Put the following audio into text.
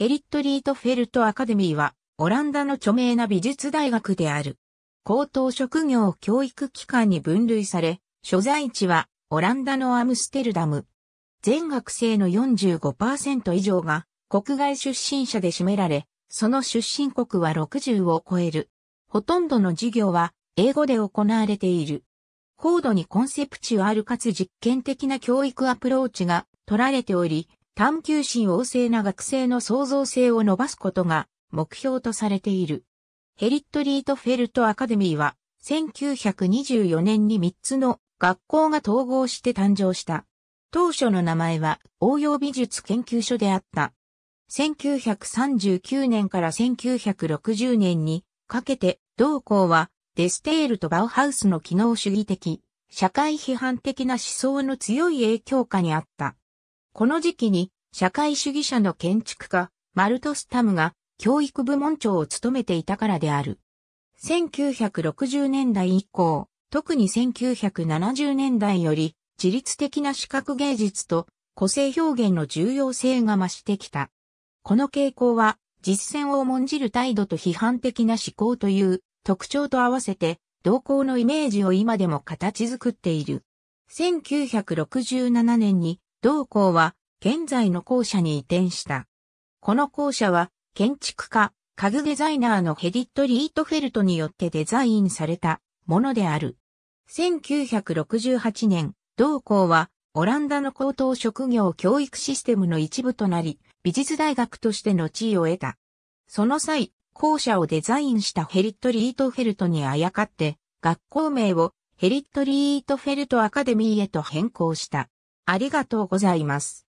ヘリット・リートフェルト・アカデミーは、オランダの著名な美術大学である。高等職業教育機関に分類され、所在地は、オランダのアムステルダム。全学生の45%以上が、国外出身者で占められ、その出身国は60を超える。ほとんどの授業は、英語で行われている。高度にコンセプチュアルかつ実験的な教育アプローチが取られており、探求心旺盛な学生の創造性を伸ばすことが目標とされている。ヘリットリートフェルトアカデミーは1924年に3つの学校が統合して誕生した。当初の名前は応用美術研究所であった。1939年から1960年にかけて同校はデステールとバウハウスの機能主義的、社会批判的な思想の強い影響下にあった。この時期に社会主義者の建築家、マルトスタムが教育部門長を務めていたからである。1960年代以降、特に1970年代より自律的な視覚芸術と個性表現の重要性が増してきた。この傾向は実践を重んじる態度と批判的な思考という特徴と合わせて同行のイメージを今でも形作っている。1967年に同校は現在の校舎に移転した。この校舎は建築家、家具デザイナーのヘディット・リートフェルトによってデザインされたものである。1968年、同校はオランダの高等職業教育システムの一部となり、美術大学としての地位を得た。その際、校舎をデザインしたヘリット・リートフェルトにあやかって、学校名をヘリット・リートフェルト・アカデミーへと変更した。ありがとうございます。